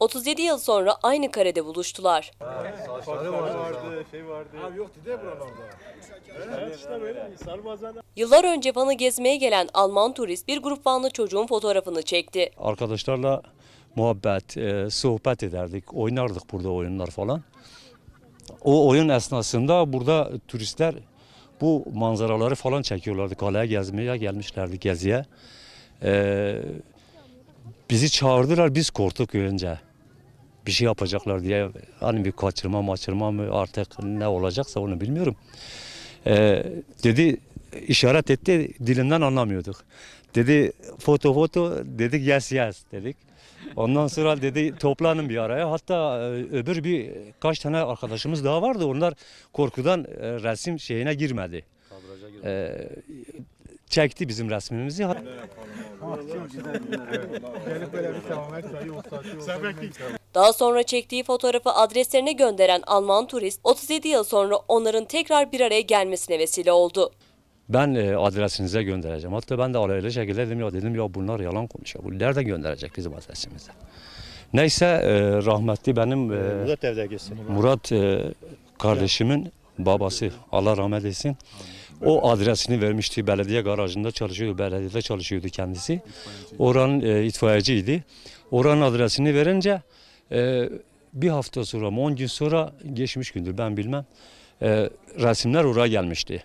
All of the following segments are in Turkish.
37 yıl sonra aynı karede buluştular. Yıllar önce Van'ı gezmeye gelen Alman turist bir grup Vanlı çocuğun fotoğrafını çekti. Arkadaşlarla muhabbet, e, sohbet ederdik, oynardık burada oyunlar falan. O oyun esnasında burada turistler bu manzaraları falan çekiyorlardı. Kaleye gezmeye gelmişlerdi geziye. Ee, bizi çağırdılar biz korktuk önce. Bir şey yapacaklar diye hani bir kaçırma maçırma mı artık ne olacaksa onu bilmiyorum. Ee, dedi işaret etti dilinden anlamıyorduk. Dedi foto foto dedik yes yes dedik. Ondan sonra dedi toplanın bir araya. Hatta e, öbür bir kaç tane arkadaşımız daha vardı. Onlar korkudan e, resim şeyine girmedi. girmedi. Ee, çekti bizim resmimizi. Daha sonra çektiği fotoğrafı adreslerine gönderen Alman turist 37 yıl sonra onların tekrar bir araya gelmesine vesile oldu. Ben e, adresinize göndereceğim. Hatta ben de alaylı şekilde dedim ya, dedim ya bunlar yalan konuşuyor. Bu nereden gönderecek bizim adresimize? Neyse e, rahmetli benim e, Murat Murat kardeşimin babası Allah rahmet etsin. O adresini vermişti belediye garajında çalışıyordu, belediyede çalışıyordu kendisi. Oran e, itfaiyeciydi. Oranın adresini verince bir hafta sonra, 10 gün sonra geçmiş gündür ben bilmem. resimler oraya gelmişti.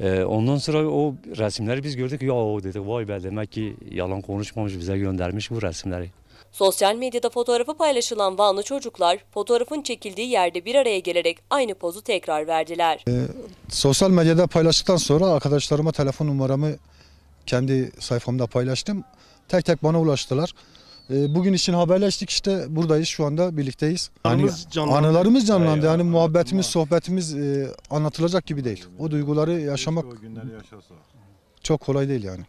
Ee, ondan sonra o resimleri biz gördük. Ya dedik vay be demek ki yalan konuşmamış bize göndermiş bu resimleri. Sosyal medyada fotoğrafı paylaşılan Vanlı çocuklar fotoğrafın çekildiği yerde bir araya gelerek aynı pozu tekrar verdiler. Ee, sosyal medyada paylaştıktan sonra arkadaşlarıma telefon numaramı kendi sayfamda paylaştım. Tek tek bana ulaştılar. Ee, bugün için haberleştik işte buradayız şu anda birlikteyiz. Yani canlandı. Anılarımız canlandı yani muhabbetimiz sohbetimiz e, anlatılacak gibi değil. O duyguları yaşamak çok kolay değil yani.